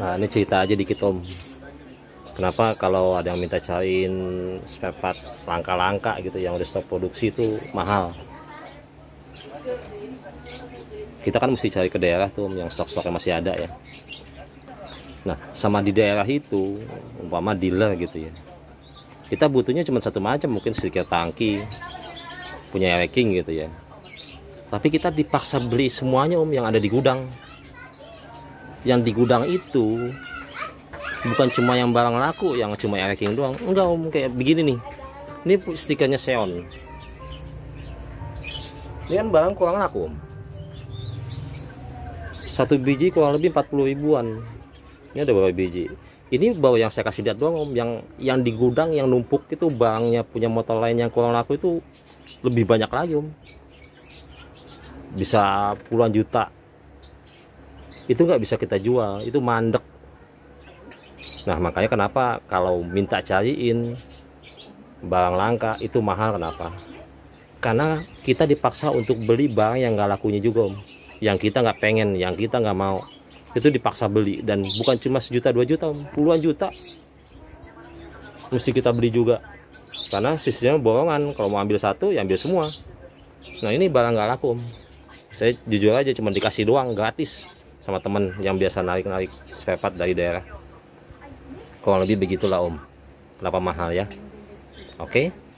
Nah ini cerita aja dikit om Kenapa kalau ada yang minta cariin spare part langka-langka gitu yang udah stop produksi itu mahal Kita kan mesti cari ke daerah tuh yang stok-stoknya masih ada ya Nah sama di daerah itu umpama dealer gitu ya Kita butuhnya cuma satu macam mungkin sedikit tangki punya racking gitu ya tapi kita dipaksa beli semuanya om yang ada di gudang yang di gudang itu bukan cuma yang barang laku yang cuma erking doang enggak om kayak begini nih ini stikernya Seon ini kan barang kurang laku om satu biji kurang lebih 40 ribuan ini ada berapa biji ini baru yang saya kasih lihat doang om yang yang di gudang yang numpuk itu barangnya punya motor lain yang kurang laku itu lebih banyak lagi om bisa puluhan juta itu nggak bisa kita jual itu mandek nah makanya kenapa kalau minta cariin barang langka itu mahal kenapa karena kita dipaksa untuk beli barang yang nggak lakunya juga om yang kita nggak pengen yang kita nggak mau itu dipaksa beli dan bukan cuma sejuta dua juta om puluhan juta mesti kita beli juga karena sistemnya borongan kalau mau ambil satu ya ambil semua nah ini barang nggak laku om saya jujur aja cuma dikasih doang gratis sama temen yang biasa narik-narik sepepat dari daerah kurang lebih begitulah om kenapa mahal ya oke okay?